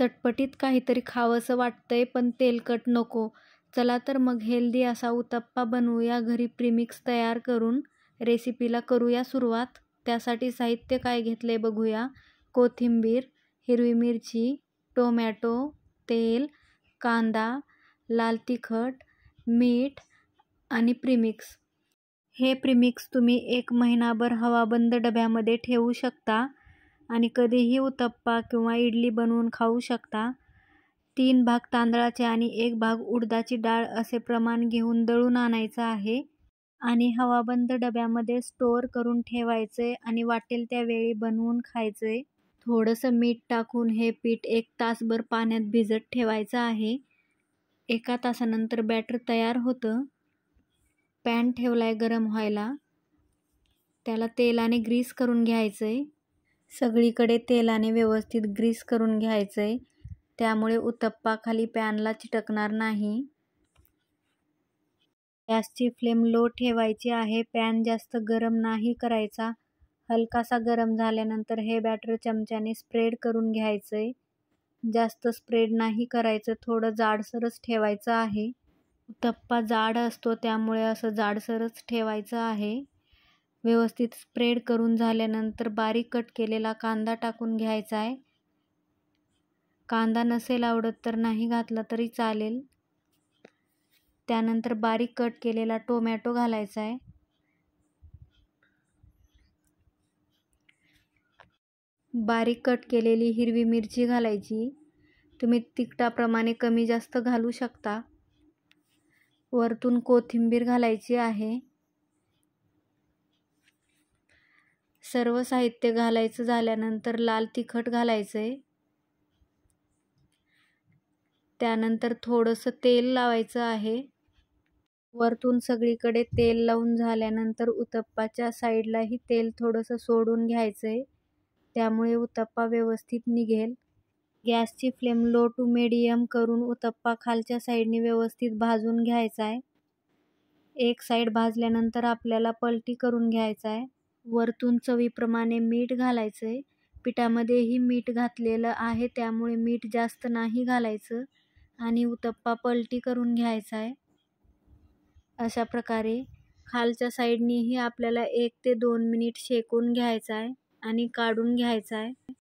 चटपटीत काहीतरी खावंसं वाटतंय पण तेलकट नको चला तर मग हेल्दी असा उत्तप्पा बनवूया घरी प्रिमिक्स तयार करून रेसिपीला करूया सुरुवात त्यासाठी साहित्य काय आहे बघूया कोथिंबीर हिरवी मिरची टोमॅटो तेल कांदा लाल तिखट मीठ आणि प्रिमिक्स हे प्रिमिक्स तुम्ही एक महिनाभर हवाबंद डब्यामध्ये ठेवू शकता आणि कधीही उत्तप्पा किंवा इडली बनवून खाऊ शकता तीन भाग तांदळाचे आणि एक भाग उडदाची डाळ असे प्रमाण घेऊन दळून आणायचं आहे आणि हवाबंद डब्यामध्ये स्टोअर करून ठेवायचे आणि वाटेल त्यावेळी बनवून खायचे थोडंसं मीठ टाकून हे पीठ एक तासभर पाण्यात भिजत ठेवायचं आहे एका तासानंतर बॅटर तयार होतं पॅन ठेवला गरम व्हायला त्याला तेलाने ग्रीस करून घ्यायचं आहे सगळीकडे तेलाने व्यवस्थित ग्रीस करून घ्यायचं आहे त्यामुळे उत्तप्पा खाली पॅनला चिटकणार नाही गॅसची फ्लेम लो ठेवायची आहे पॅन जास्त गरम नाही करायचा हलकासा गरम झाल्यानंतर हे बॅटर चमच्याने स्प्रेड करून घ्यायचं आहे जास्त स्प्रेड नाही करायचं थोडं जाडसरच ठेवायचं आहे उत्तप्पा जाड असतो त्यामुळे असं जाडसरच ठेवायचं आहे व्यवस्थित स्प्रेड करून झाल्यानंतर बारीक कट केलेला कांदा टाकून घ्यायचा आहे कांदा नसेल आवडत तर नाही घातला तरी चालेल त्यानंतर बारीक कट केलेला टोमॅटो घालायचा आहे बारीक कट केलेली हिरवी मिरची घालायची तुम्ही तिखटाप्रमाणे कमी जास्त घालू शकता वरतून कोथिंबीर घालायची आहे सर्व साहित्य घालायचं झाल्यानंतर लाल तिखट घालायचं आहे त्यानंतर थोडंसं तेल लावायचं आहे वरतून सगळीकडे तेल लावून झाल्यानंतर उत्तप्पाच्या साईडलाही तेल थोडंसं सोडून घ्यायचं आहे त्यामुळे उत्तप्पा व्यवस्थित निघेल गॅसची फ्लेम लो टू मिडियम करून उत्तप्पा खालच्या साईडने व्यवस्थित भाजून घ्यायचा आहे एक साईड भाजल्यानंतर आपल्याला पलटी करून घ्यायचा आहे वरतून चवीप्रमाणे मीठ घालायचं आहे पिठामध्येही मीठ घातलेलं आहे त्यामुळे मीठ जास्त नाही घालायचं आणि उतप्पा पलटी करून घ्यायचा आहे अशा प्रकारे खालच्या साईडनीही आपल्याला एक ते दोन मिनिट शेकून घ्यायचा आहे आणि काढून घ्यायचा आहे